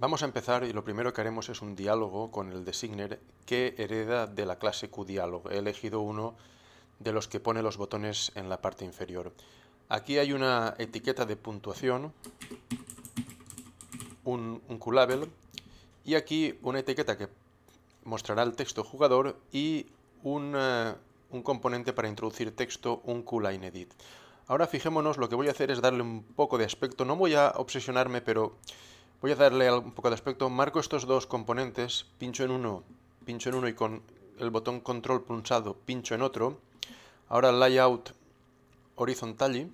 Vamos a empezar y lo primero que haremos es un diálogo con el designer que hereda de la clase QDialog. He elegido uno de los que pone los botones en la parte inferior. Aquí hay una etiqueta de puntuación, un, QLabel, y aquí una etiqueta que mostrará el texto jugador y un, eh, un componente para introducir texto, un QLineEdit. Ahora fijémonos, lo que voy a hacer es darle un poco de aspecto, no voy a obsesionarme, pero Voy a darle un poco de aspecto. Marco estos dos componentes, pincho en uno, pincho en uno y con el botón control pulsado pincho en otro. Ahora layout horizontal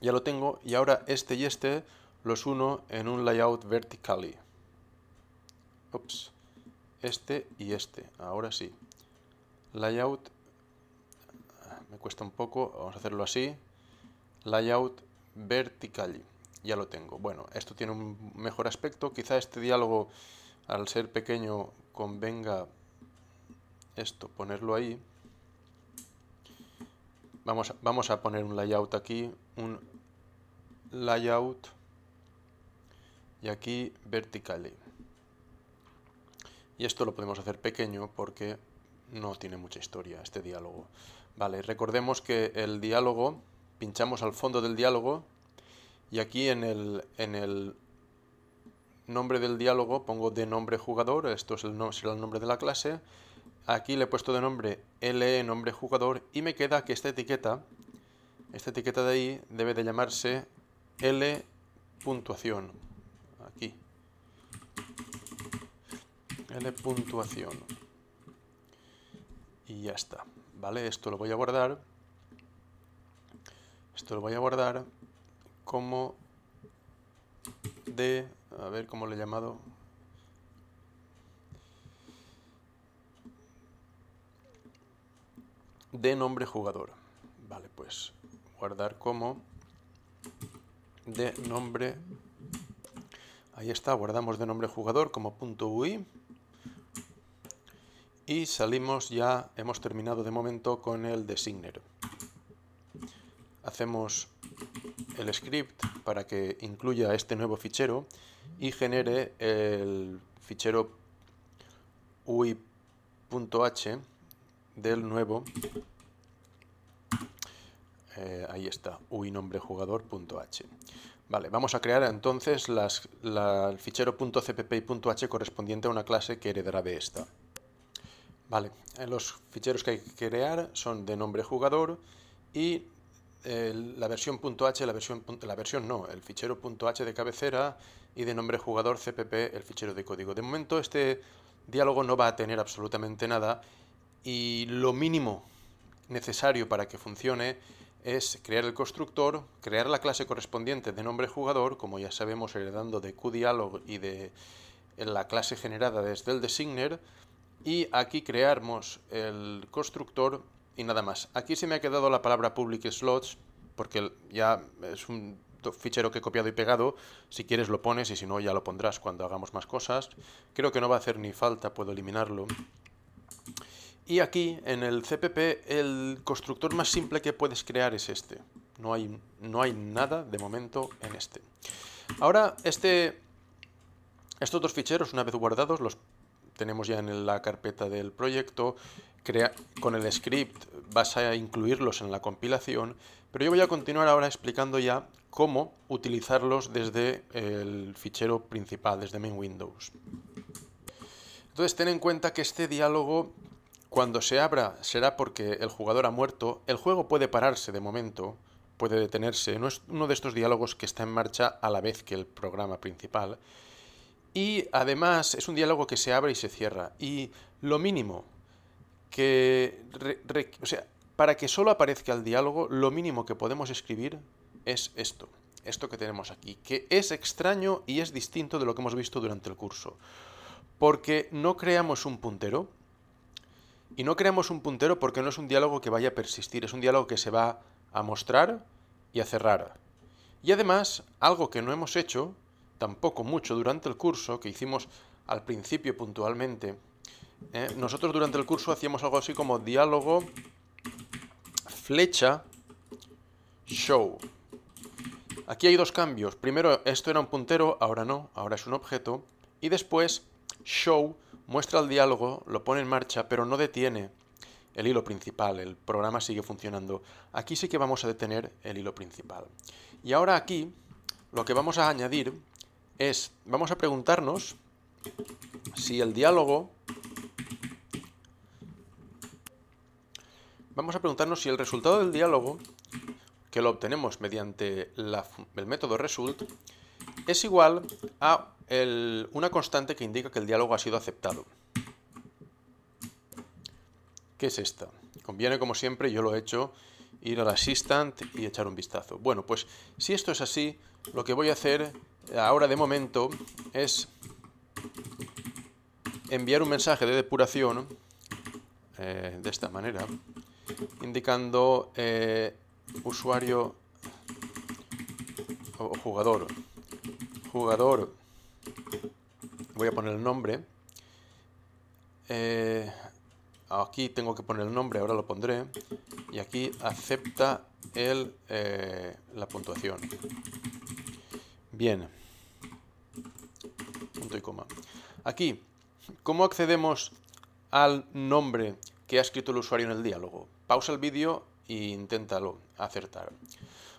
ya lo tengo y ahora este y este los uno en un layout vertically. Ups. Este y este. Ahora sí. Layout me cuesta un poco, vamos a hacerlo así. Layout vertical ya lo tengo. Bueno, esto tiene un mejor aspecto. Quizá este diálogo, al ser pequeño, convenga esto, ponerlo ahí. Vamos a, vamos a poner un layout aquí, un layout y aquí vertical Y esto lo podemos hacer pequeño porque no tiene mucha historia este diálogo. Vale, recordemos que el diálogo, pinchamos al fondo del diálogo y aquí en el, en nombre del diálogo pongo de nombre jugador, esto es el, será el nombre de la clase. Aquí le he puesto de nombre L nombre jugador y me queda que esta etiqueta, esta etiqueta de ahí debe de llamarse L puntuación. Aquí. L puntuación. Y ya está. ¿Vale? Esto lo voy a guardar. Esto lo voy a guardar como de, a ver cómo le he llamado, de nombre jugador. Vale, pues guardar como de nombre. Ahí está, guardamos de nombre jugador como punto .ui y salimos ya, hemos terminado de momento con el designer. Hacemos el script para que incluya este nuevo fichero y genere el fichero ui.h del nuevo eh, ahí está, ui nombre jugador.h. Vale, vamos a crear entonces la, el fichero .cpp y .h correspondiente a una clase que heredará de esta. Vale, eh, los ficheros que hay que crear son de nombre jugador y la versión .h, la versión, la versión no, el fichero .h de cabecera y de nombre jugador CPP el fichero de código. De momento este diálogo no va a tener absolutamente nada y lo mínimo necesario para que funcione es crear el constructor, crear la clase correspondiente de nombre jugador, como ya sabemos heredando de QDialog y de la clase generada desde el designer, y aquí creamos el constructor y nada más. Aquí se me ha quedado la palabra public slots, porque ya es un fichero que he copiado y pegado. Si quieres lo pones y si no ya lo pondrás cuando hagamos más cosas. Creo que no va a hacer ni falta, puedo eliminarlo. Y aquí, en el CPP, el constructor más simple que puedes crear es este. No hay, no hay nada de momento en este. Ahora, este, estos dos ficheros, una vez guardados, los tenemos ya en la carpeta del proyecto. con el script vas a incluirlos en la compilación, pero yo voy a continuar ahora explicando ya cómo utilizarlos desde el fichero principal, desde main Windows. Entonces ten en cuenta que este diálogo cuando se abra será porque el jugador ha muerto, el juego puede pararse de momento, puede detenerse, no es uno de estos diálogos que está en marcha a la vez que el programa principal, y además es un diálogo que se abre y se cierra. Y lo mínimo que... o sea, para que solo aparezca el diálogo, lo mínimo que podemos escribir es esto. Esto que tenemos aquí, que es extraño y es distinto de lo que hemos visto durante el curso. Porque no creamos un puntero. Y no creamos un puntero porque no es un diálogo que vaya a persistir, es un diálogo que se va a mostrar y a cerrar. Y además, algo que no hemos hecho tampoco mucho durante el curso, que hicimos al principio puntualmente. ¿eh? Nosotros durante el curso hacíamos algo así como diálogo, flecha, show. Aquí hay dos cambios. Primero, esto era un puntero, ahora no, ahora es un objeto. Y después, show muestra el diálogo, lo pone en marcha, pero no detiene el hilo principal, el programa sigue funcionando. Aquí sí que vamos a detener el hilo principal. Y ahora aquí, lo que vamos a añadir es, vamos a preguntarnos si el diálogo... Vamos a preguntarnos si el resultado del diálogo, que lo obtenemos mediante el método result, es igual a una constante que indica que el diálogo ha sido aceptado. ¿Qué es esta? Conviene, como siempre, yo lo he hecho, ir al assistant y echar un vistazo. Bueno, pues si esto es así, lo que voy a hacer ahora de momento es enviar un mensaje de depuración eh, de esta manera, indicando eh, usuario o jugador. Jugador, voy a poner el nombre. Eh, aquí tengo que poner el nombre, ahora lo pondré. Y aquí acepta la puntuación. Bien. Punto y coma. Aquí, ¿cómo accedemos al nombre que ha escrito el usuario en el diálogo? Pausa el vídeo e inténtalo acertar.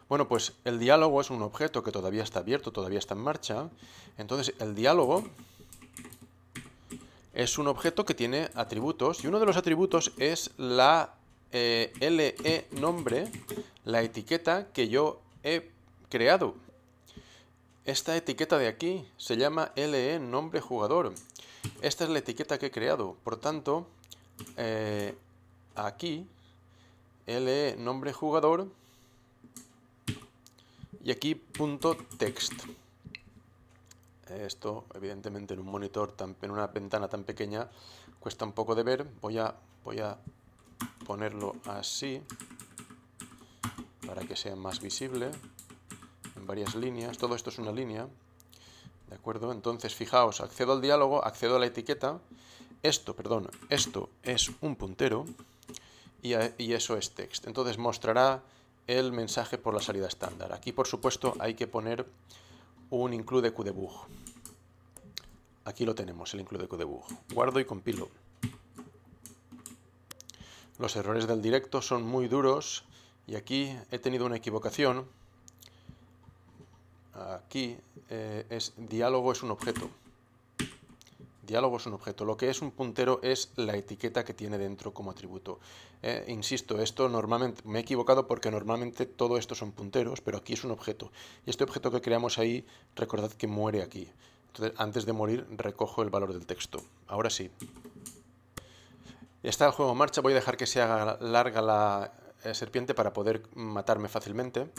Bueno, pues el diálogo es un objeto que todavía está abierto, todavía está en marcha. Entonces, el diálogo es un objeto que tiene atributos y uno de los atributos es la eh, le nombre, la etiqueta que yo he creado. Esta etiqueta de aquí se llama LE nombre jugador. Esta es la etiqueta que he creado. Por tanto, eh, aquí LE nombre jugador y aquí punto text. Esto, evidentemente, en un monitor, en una ventana tan pequeña, cuesta un poco de ver. Voy a, voy a ponerlo así para que sea más visible varias líneas, todo esto es una línea, ¿de acuerdo? Entonces, fijaos, accedo al diálogo, accedo a la etiqueta, esto, perdón, esto es un puntero y, eh, y eso es text. Entonces mostrará el mensaje por la salida estándar. Aquí, por supuesto, hay que poner un include qdebug. Aquí lo tenemos, el include qdebug. Guardo y compilo. Los errores del directo son muy duros y aquí he tenido una equivocación aquí eh, es diálogo es un objeto. Diálogo es un objeto. Lo que es un puntero es la etiqueta que tiene dentro como atributo. Eh, insisto, esto normalmente me he equivocado porque normalmente todo esto son punteros, pero aquí es un objeto. Y este objeto que creamos ahí, recordad que muere aquí. Entonces, antes de morir, recojo el valor del texto. Ahora sí. Está el juego en marcha. Voy a dejar que se haga larga la eh, serpiente para poder matarme fácilmente.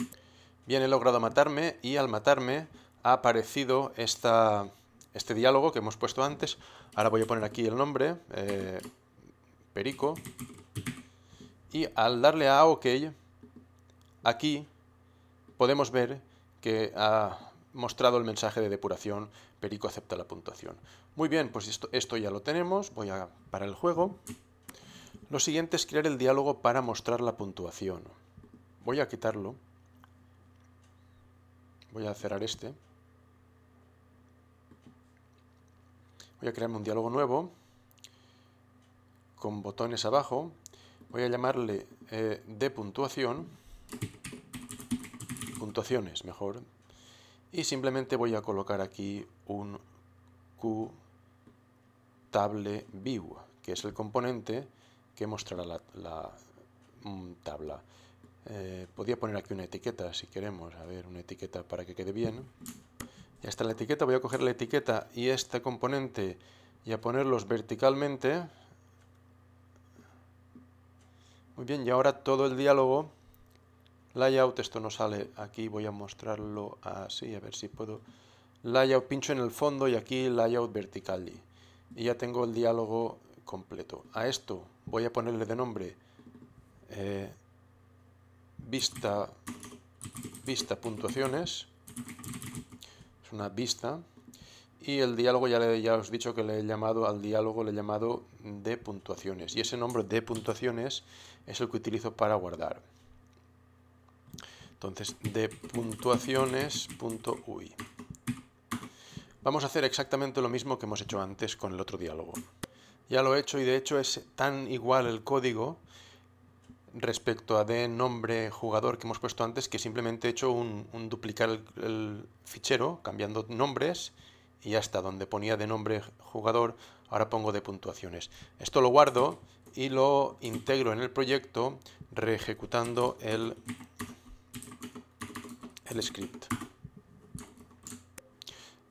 Bien, he logrado matarme y al matarme ha aparecido este diálogo que hemos puesto antes. Ahora voy a poner aquí el nombre, eh, Perico. Y al darle a OK, aquí podemos ver que ha mostrado el mensaje de depuración, Perico acepta la puntuación. Muy bien, pues esto, ya lo tenemos, voy a parar el juego. Lo siguiente es crear el diálogo para mostrar la puntuación. Voy a quitarlo. Voy a cerrar este. Voy a crearme un diálogo nuevo con botones abajo. Voy a llamarle eh, de puntuación, puntuaciones mejor, y simplemente voy a colocar aquí un Q table view, que es el componente que mostrará la, mm, tabla. Eh, podía poner aquí una etiqueta si queremos, a ver, una etiqueta para que quede bien. Ya está la etiqueta voy a coger la etiqueta y este componente y a ponerlos verticalmente. Muy bien, y ahora todo el diálogo, layout, esto no sale aquí, voy a mostrarlo así, a ver si puedo. Layout, pincho en el fondo y aquí layout vertical. Y ya tengo el diálogo completo. A esto voy a ponerle de nombre... Eh, vista, vista puntuaciones, es una vista, y el diálogo ya, le, ya os he dicho que le he llamado al diálogo, le he llamado de puntuaciones, y ese nombre de puntuaciones es el que utilizo para guardar. Entonces, de puntuaciones.ui. Vamos a hacer exactamente lo mismo que hemos hecho antes con el otro diálogo. Ya lo he hecho y de hecho es tan igual el código respecto a de nombre jugador que hemos puesto antes que simplemente he hecho un, duplicar el, fichero cambiando nombres y ya está, donde ponía de nombre jugador ahora pongo de puntuaciones. Esto lo guardo y lo integro en el proyecto reejecutando el, el script.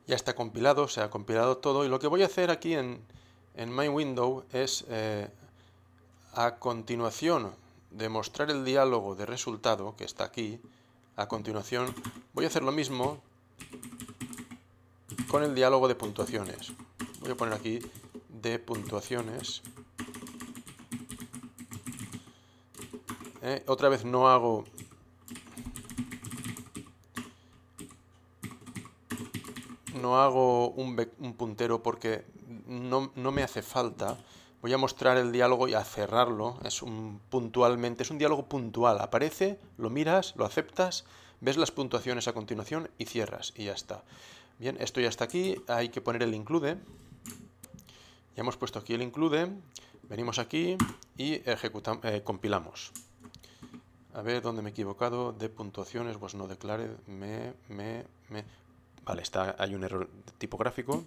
Ya está compilado, se ha compilado todo y lo que voy a hacer aquí en, en My Window es eh, a continuación demostrar el diálogo de resultado, que está aquí, a continuación voy a hacer lo mismo con el diálogo de puntuaciones. Voy a poner aquí de puntuaciones. Eh, otra vez no hago no hago un, un puntero porque no, no me hace falta voy a mostrar el diálogo y a cerrarlo. Es un puntualmente, es un diálogo puntual. Aparece, lo miras, lo aceptas, ves las puntuaciones a continuación y cierras y ya está. Bien, esto ya está aquí. Hay que poner el include. Ya hemos puesto aquí el include. Venimos aquí y ejecutamos, eh, compilamos. A ver dónde me he equivocado. De puntuaciones, pues no declare, me, me, me. Vale, está, hay un error tipográfico.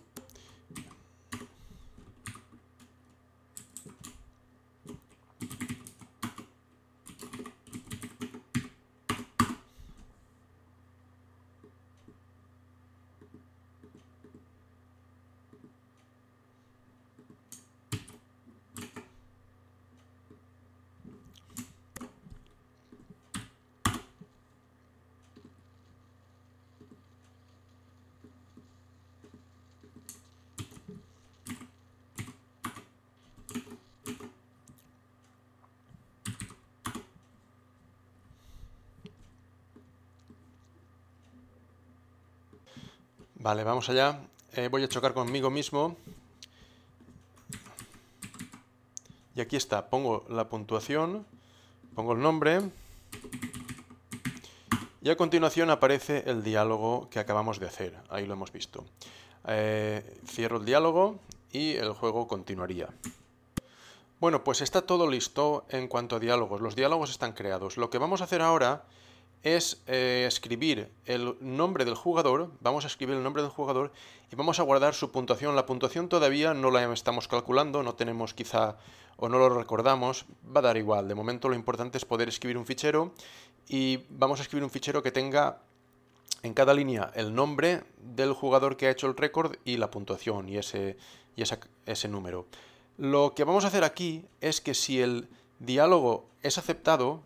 Vale, vamos allá. Eh, voy a chocar conmigo mismo. Y aquí está, pongo la puntuación, pongo el nombre y a continuación aparece el diálogo que acabamos de hacer, ahí lo hemos visto. Eh, cierro el diálogo y el juego continuaría. Bueno, pues está todo listo en cuanto a diálogos, los diálogos están creados. Lo que vamos a hacer ahora es eh, escribir el nombre del jugador, vamos a escribir el nombre del jugador y vamos a guardar su puntuación. La puntuación todavía no la estamos calculando, no tenemos quizá o no lo recordamos, va a dar igual. De momento lo importante es poder escribir un fichero y vamos a escribir un fichero que tenga en cada línea el nombre del jugador que ha hecho el récord y la puntuación y ese, y ese número. Lo que vamos a hacer aquí es que si el diálogo es aceptado,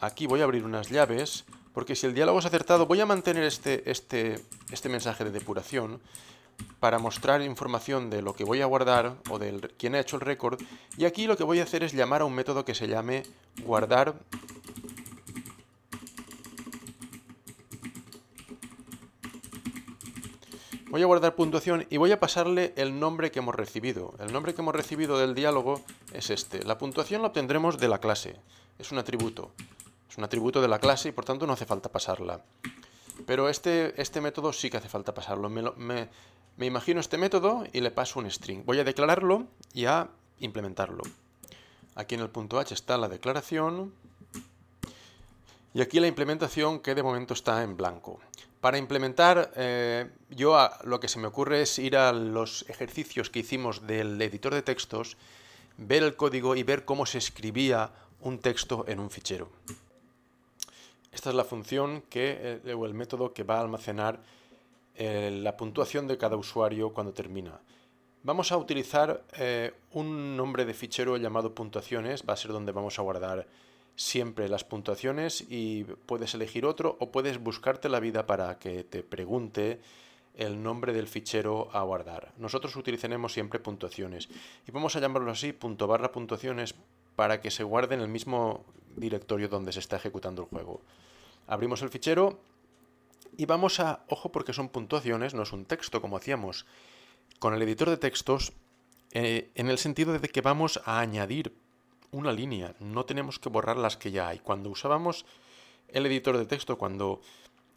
Aquí voy a abrir unas llaves, porque si el diálogo es acertado, voy a mantener este, este, este mensaje de depuración para mostrar información de lo que voy a guardar o de quién ha hecho el récord. Y aquí lo que voy a hacer es llamar a un método que se llame guardar Voy a guardar puntuación y voy a pasarle el nombre que hemos recibido. El nombre que hemos recibido del diálogo es este. La puntuación la obtendremos de la clase. Es un atributo. Es un atributo de la clase y por tanto no hace falta pasarla. Pero este, este método sí que hace falta pasarlo. Me, imagino este método y le paso un string. Voy a declararlo y a implementarlo. Aquí en el punto h está la declaración y aquí la implementación que de momento está en blanco. Para implementar, eh, yo a, lo que se me ocurre es ir a los ejercicios que hicimos del editor de textos, ver el código y ver cómo se escribía un texto en un fichero. Esta es la función que, eh, o el método que va a almacenar eh, la puntuación de cada usuario cuando termina. Vamos a utilizar eh, un nombre de fichero llamado puntuaciones, va a ser donde vamos a guardar siempre las puntuaciones y puedes elegir otro o puedes buscarte la vida para que te pregunte el nombre del fichero a guardar. Nosotros utilizaremos siempre puntuaciones y vamos a llamarlo así, punto barra puntuaciones, para que se guarde en el mismo directorio donde se está ejecutando el juego. Abrimos el fichero y vamos a, ojo porque son puntuaciones, no es un texto como hacíamos con el editor de textos, eh, en el sentido de que vamos a añadir una línea, no tenemos que borrar las que ya hay. Cuando usábamos el editor de texto, cuando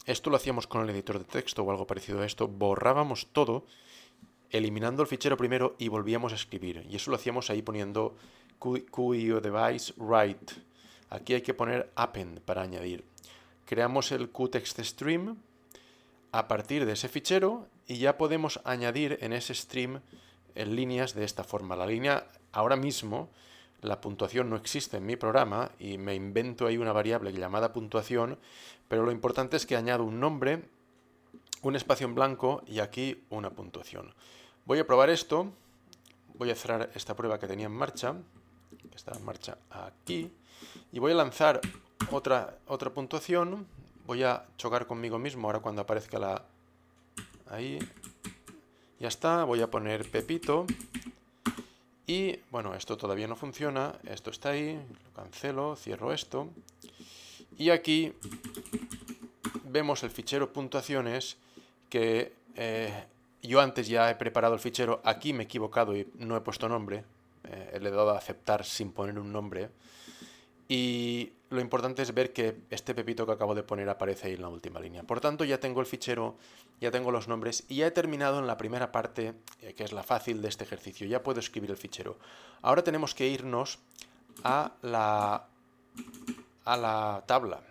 esto lo hacíamos con el editor de texto o algo parecido a esto, borrábamos todo, eliminando el fichero primero y volvíamos a escribir. Y eso lo hacíamos ahí poniendo QIO device write. Aquí hay que poner append para añadir. Creamos el QTextStream a partir de ese fichero y ya podemos añadir en ese stream en eh, líneas de esta forma. La línea ahora mismo, la puntuación no existe en mi programa y me invento ahí una variable llamada puntuación, pero lo importante es que añado un nombre, un espacio en blanco y aquí una puntuación. Voy a probar esto, voy a cerrar esta prueba que tenía en marcha está en marcha aquí. Y voy a lanzar otra, otra puntuación. Voy a chocar conmigo mismo ahora cuando aparezca la... Ahí. Ya está. Voy a poner Pepito. Y bueno, esto todavía no funciona. Esto está ahí. Lo cancelo. Cierro esto. Y aquí vemos el fichero puntuaciones que... Eh, yo antes ya he preparado el fichero, aquí me he equivocado y no he puesto nombre, eh, le he dado a aceptar sin poner un nombre. Y lo importante es ver que este pepito que acabo de poner aparece ahí en la última línea. Por tanto, ya tengo el fichero, ya tengo los nombres y ya he terminado en la primera parte, eh, que es la fácil de este ejercicio. Ya puedo escribir el fichero. Ahora tenemos que irnos a la, a la tabla.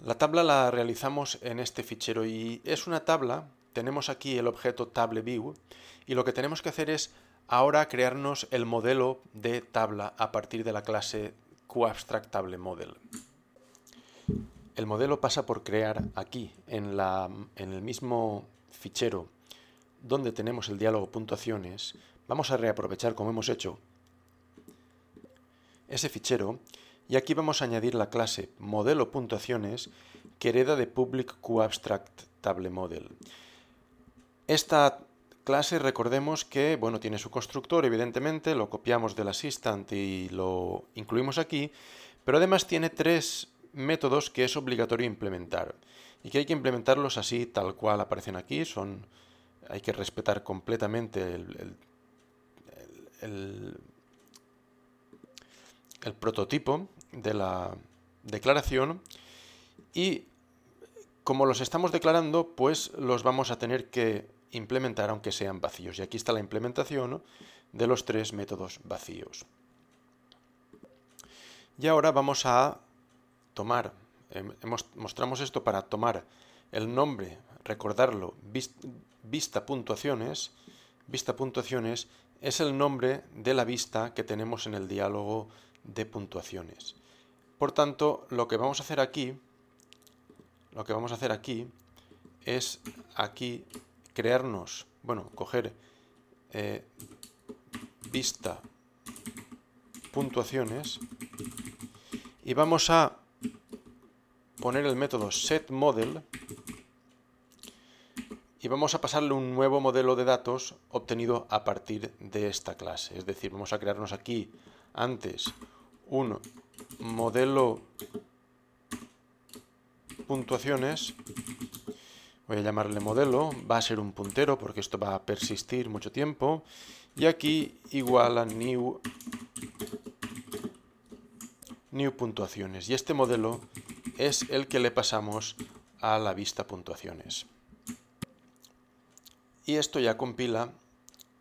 La tabla la realizamos en este fichero y es una tabla, tenemos aquí el objeto table view y lo que tenemos que hacer es Ahora crearnos el modelo de tabla a partir de la clase QAbstractTableModel. El modelo pasa por crear aquí, en, la, en el mismo fichero donde tenemos el diálogo puntuaciones, vamos a reaprovechar como hemos hecho ese fichero y aquí vamos a añadir la clase modelo puntuaciones que hereda de public QAbstractTableModel. Esta clase recordemos que, bueno, tiene su constructor, evidentemente, lo copiamos del assistant y lo incluimos aquí, pero además tiene tres métodos que es obligatorio implementar y que hay que implementarlos así tal cual aparecen aquí, son hay que respetar completamente el, el, el prototipo de la declaración y como los estamos declarando, pues los vamos a tener que implementar aunque sean vacíos. Y aquí está la implementación de los tres métodos vacíos. Y ahora vamos a tomar, em, hemos mostramos esto para tomar el nombre, recordarlo, vista puntuaciones, vista puntuaciones es el nombre de la vista que tenemos en el diálogo de puntuaciones. Por tanto, lo que vamos a hacer aquí, lo que vamos a hacer aquí es aquí crearnos, bueno, coger eh, vista puntuaciones y vamos a poner el método setModel y vamos a pasarle un nuevo modelo de datos obtenido a partir de esta clase. Es decir, vamos a crearnos aquí antes un modelo puntuaciones Voy a llamarle modelo, va a ser un puntero porque esto va a persistir mucho tiempo. Y aquí igual a new, new puntuaciones. Y este modelo es el que le pasamos a la vista puntuaciones. Y esto ya compila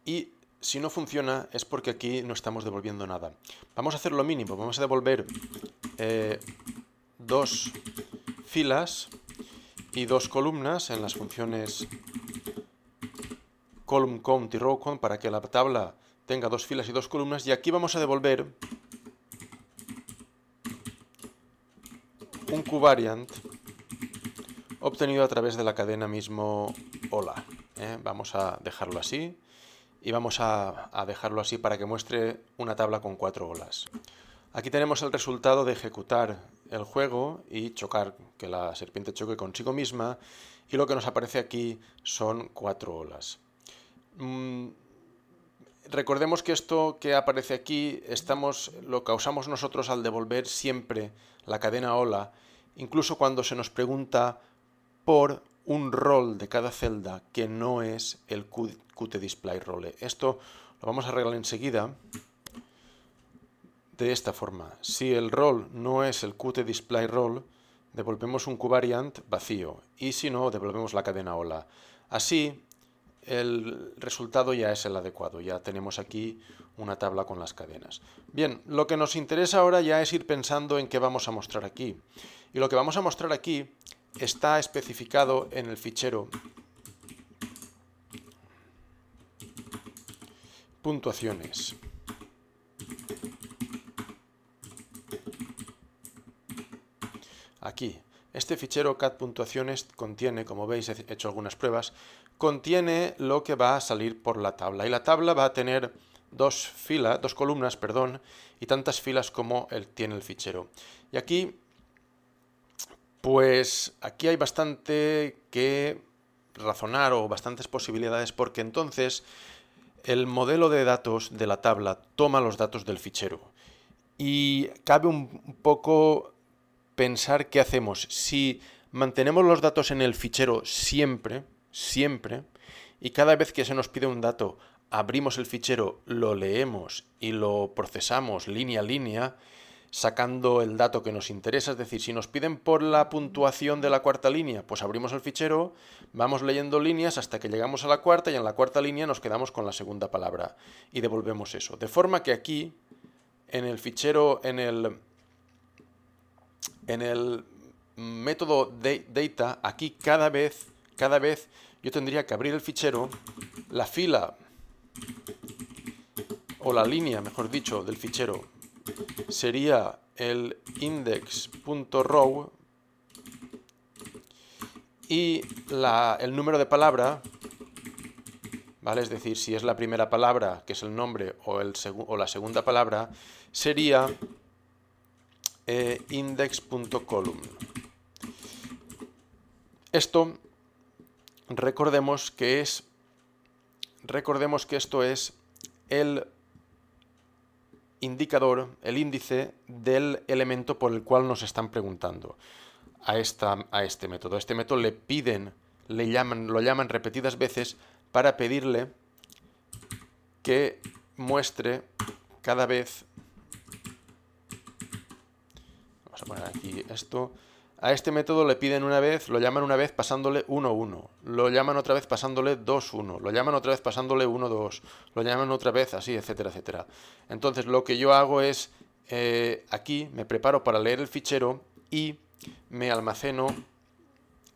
y si no funciona es porque aquí no estamos devolviendo nada. Vamos a hacer lo mínimo, vamos a devolver eh, dos filas y dos columnas en las funciones column count y row para que la tabla tenga dos filas y dos columnas. Y aquí vamos a devolver un QVariant obtenido a través de la cadena mismo hola. ¿eh? Vamos a dejarlo así y vamos a, a, dejarlo así para que muestre una tabla con cuatro olas. Aquí tenemos el resultado de ejecutar el juego y chocar, que la serpiente choque consigo misma. Y lo que nos aparece aquí son cuatro olas. Mm, recordemos que esto que aparece aquí estamos, lo causamos nosotros al devolver siempre la cadena ola, incluso cuando se nos pregunta por un rol de cada celda que no es el Qt Display Role. Esto lo vamos a arreglar enseguida de esta forma. Si el rol no es el Qt display roll, devolvemos un Qvariant vacío y si no, devolvemos la cadena hola. Así, el resultado ya es el adecuado, ya tenemos aquí una tabla con las cadenas. Bien, lo que nos interesa ahora ya es ir pensando en qué vamos a mostrar aquí. Y lo que vamos a mostrar aquí está especificado en el fichero puntuaciones. aquí. Este fichero cat puntuaciones contiene, como veis, he hecho algunas pruebas, contiene lo que va a salir por la tabla. Y la tabla va a tener dos filas, dos columnas, perdón, y tantas filas como el, tiene el fichero. Y aquí, pues aquí hay bastante que razonar o bastantes posibilidades porque entonces el modelo de datos de la tabla toma los datos del fichero y cabe un poco pensar qué hacemos. Si mantenemos los datos en el fichero siempre, siempre, y cada vez que se nos pide un dato, abrimos el fichero, lo leemos y lo procesamos línea a línea, sacando el dato que nos interesa. Es decir, si nos piden por la puntuación de la cuarta línea, pues abrimos el fichero, vamos leyendo líneas hasta que llegamos a la cuarta y en la cuarta línea nos quedamos con la segunda palabra y devolvemos eso. De forma que aquí, en el fichero, en el en el método data, aquí cada vez, cada vez yo tendría que abrir el fichero, la fila o la línea, mejor dicho, del fichero sería el index.row y el número de palabra, ¿vale? Es decir, si es la primera palabra, que es el nombre, o, el o la segunda palabra, sería eh, index.column. Esto, recordemos que es, recordemos que esto es el indicador, el índice del elemento por el cual nos están preguntando a, esta, a este método. A este método le piden, le llaman, lo llaman repetidas veces para pedirle que muestre cada vez bueno, aquí esto. A este método le piden una vez, lo llaman una vez pasándole 1-1, lo llaman otra vez pasándole 2-1, lo llaman otra vez pasándole 1-2, lo llaman otra vez así, etcétera, etcétera. Entonces lo que yo hago es, eh, aquí me preparo para leer el fichero y me almaceno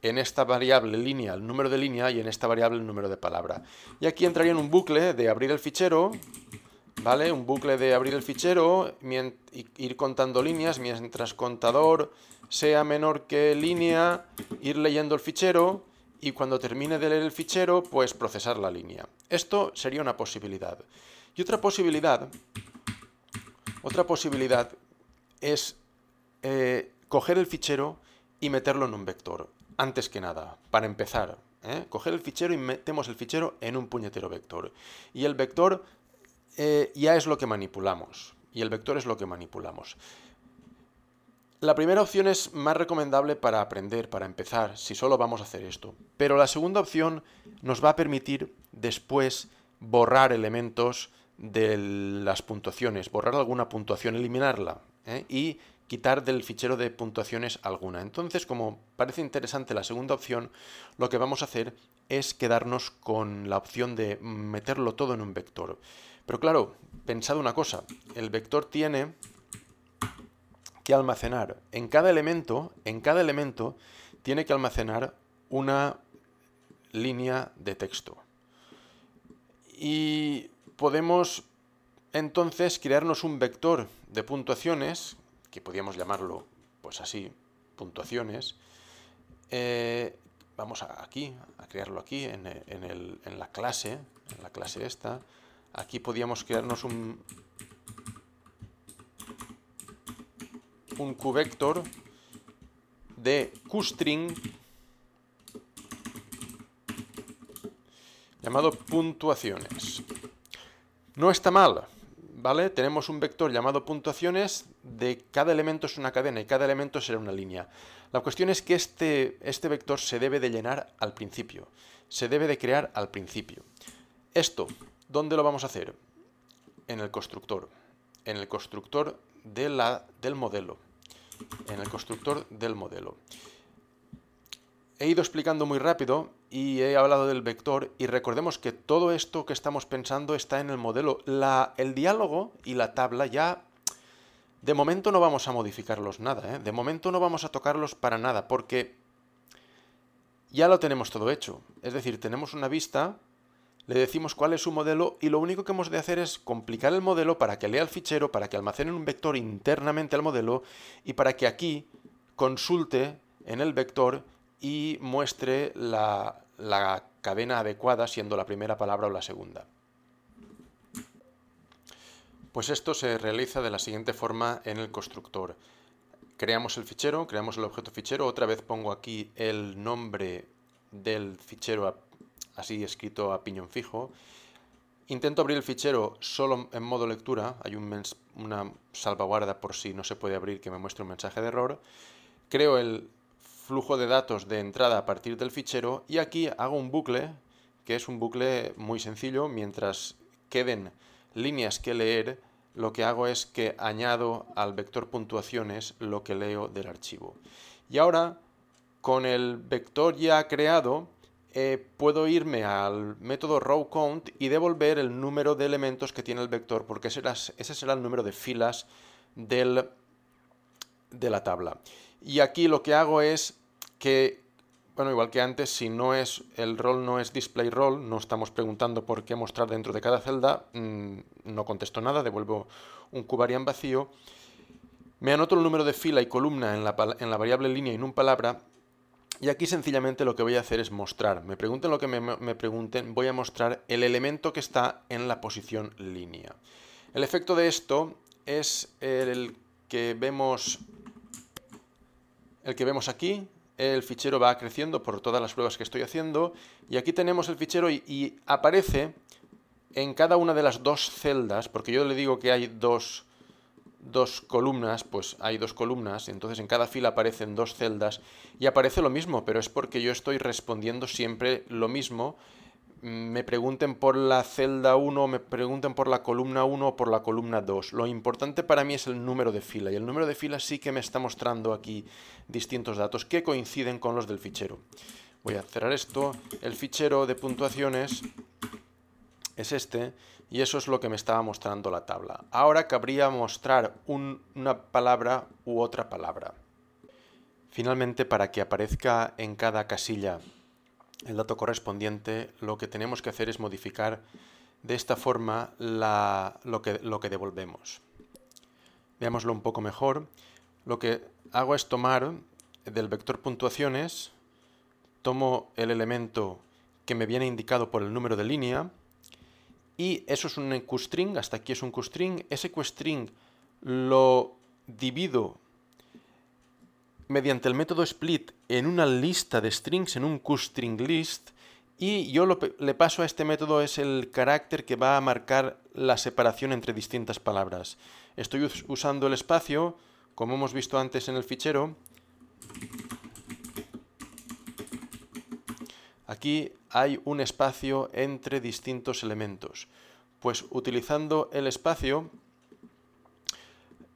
en esta variable línea el número de línea y en esta variable el número de palabra. Y aquí entraría en un bucle de abrir el fichero, ¿vale? Un bucle de abrir el fichero, ir contando líneas, mientras contador sea menor que línea, ir leyendo el fichero y cuando termine de leer el fichero, pues procesar la línea. Esto sería una posibilidad. Y otra posibilidad, otra posibilidad es eh, coger el fichero y meterlo en un vector. Antes que nada, para empezar, ¿eh? coger el fichero y metemos el fichero en un puñetero vector. Y el vector eh, ya es lo que manipulamos. Y el vector es lo que manipulamos. La primera opción es más recomendable para aprender, para empezar, si solo vamos a hacer esto. Pero la segunda opción nos va a permitir después borrar elementos de las puntuaciones, borrar alguna puntuación, eliminarla ¿eh? y quitar del fichero de puntuaciones alguna. Entonces, como parece interesante la segunda opción, lo que vamos a hacer es quedarnos con la opción de meterlo todo en un vector. Pero claro, pensad una cosa, el vector tiene que almacenar en cada elemento, en cada elemento tiene que almacenar una línea de texto. Y podemos entonces crearnos un vector de puntuaciones, que podríamos llamarlo pues así, puntuaciones. Eh, vamos aquí, a crearlo aquí, en, en la clase, en la clase esta, Aquí podíamos crearnos un... Un Q-Vector de q llamado puntuaciones. No está mal, ¿vale? Tenemos un vector llamado puntuaciones, de cada elemento es una cadena y cada elemento será una línea. La cuestión es que este, este vector se debe de llenar al principio, se debe de crear al principio. Esto ¿Dónde lo vamos a hacer? En el constructor. En el constructor de la, del modelo. En el constructor del modelo. He ido explicando muy rápido y he hablado del vector y recordemos que todo esto que estamos pensando está en el modelo. La, el diálogo y la tabla ya de momento no vamos a modificarlos nada, ¿eh? de momento no vamos a tocarlos para nada porque ya lo tenemos todo hecho. Es decir, tenemos una vista le decimos cuál es su modelo y lo único que hemos de hacer es complicar el modelo para que lea el fichero, para que almacene un vector internamente al modelo y para que aquí consulte en el vector y muestre la, la cadena adecuada siendo la primera palabra o la segunda. Pues esto se realiza de la siguiente forma en el constructor. Creamos el fichero, creamos el objeto fichero, otra vez pongo aquí el nombre del fichero así escrito a piñón fijo. Intento abrir el fichero solo en modo lectura, hay un una salvaguarda por si no se puede abrir que me muestre un mensaje de error. Creo el flujo de datos de entrada a partir del fichero y aquí hago un bucle, que es un bucle muy sencillo, mientras queden líneas que leer, lo que hago es que añado al vector puntuaciones lo que leo del archivo. Y ahora, con el vector ya creado, eh, puedo irme al método rowCount y devolver el número de elementos que tiene el vector, porque ese será, el número de filas de la tabla. Y aquí lo que hago es que, bueno, igual que antes, si no es el rol no es display no estamos preguntando por qué mostrar dentro de cada celda, mm, no contesto nada, devuelvo un cubarian vacío. Me anoto el número de fila y columna en la, variable línea y en un palabra y aquí sencillamente lo que voy a hacer es mostrar, me pregunten lo que me, pregunten, voy a mostrar el elemento que está en la posición línea. El efecto de esto es el que vemos el que vemos aquí, el fichero va creciendo por todas las pruebas que estoy haciendo, y aquí tenemos el fichero y, y aparece en cada una de las dos celdas, porque yo le digo que hay dos dos columnas, pues hay dos columnas, entonces en cada fila aparecen dos celdas y aparece lo mismo, pero es porque yo estoy respondiendo siempre lo mismo. Mm, me pregunten por la celda 1, me pregunten por la columna 1 o por la columna 2. Lo importante para mí es el número de fila y el número de fila sí que me está mostrando aquí distintos datos que coinciden con los del fichero. Voy a cerrar esto. El fichero de puntuaciones es este. Y eso es lo que me estaba mostrando la tabla. Ahora cabría mostrar una palabra u otra palabra. Finalmente, para que aparezca en cada casilla el dato correspondiente, lo que tenemos que hacer es modificar de esta forma la, lo, que, lo que devolvemos. Veámoslo un poco mejor. Lo que hago es tomar del vector puntuaciones, tomo el elemento que me viene indicado por el número de línea, y eso es un QString, hasta aquí es un QString. Ese QString lo divido mediante el método split en una lista de strings, en un QString list, y yo le paso a este método es el carácter que va a marcar la separación entre distintas palabras. Estoy usando el espacio, como hemos visto antes en el fichero. Aquí hay un espacio entre distintos elementos. Pues utilizando el espacio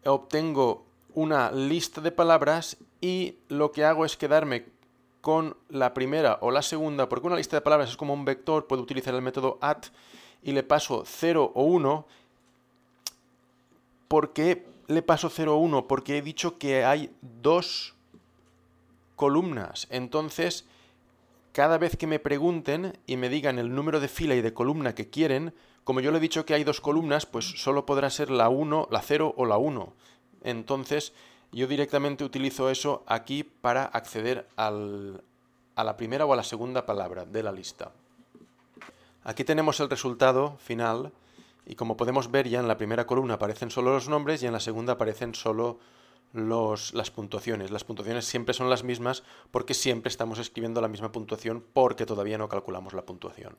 obtengo una lista de palabras y lo que hago es quedarme con la primera o la segunda, porque una lista de palabras es como un vector, puedo utilizar el método at y le paso 0 o 1. ¿Por qué le paso 0 o 1? Porque he dicho que hay dos columnas. Entonces, cada vez que me pregunten y me digan el número de fila y de columna que quieren, como yo le he dicho que hay dos columnas, pues solo podrá ser la 1, la 0 o la 1. Entonces, yo directamente utilizo eso aquí para acceder a la primera o a la segunda palabra de la lista. Aquí tenemos el resultado final y como podemos ver ya en la primera columna aparecen solo los nombres y en la segunda aparecen solo las puntuaciones. Las puntuaciones siempre son las mismas porque siempre estamos escribiendo la misma puntuación porque todavía no calculamos la puntuación.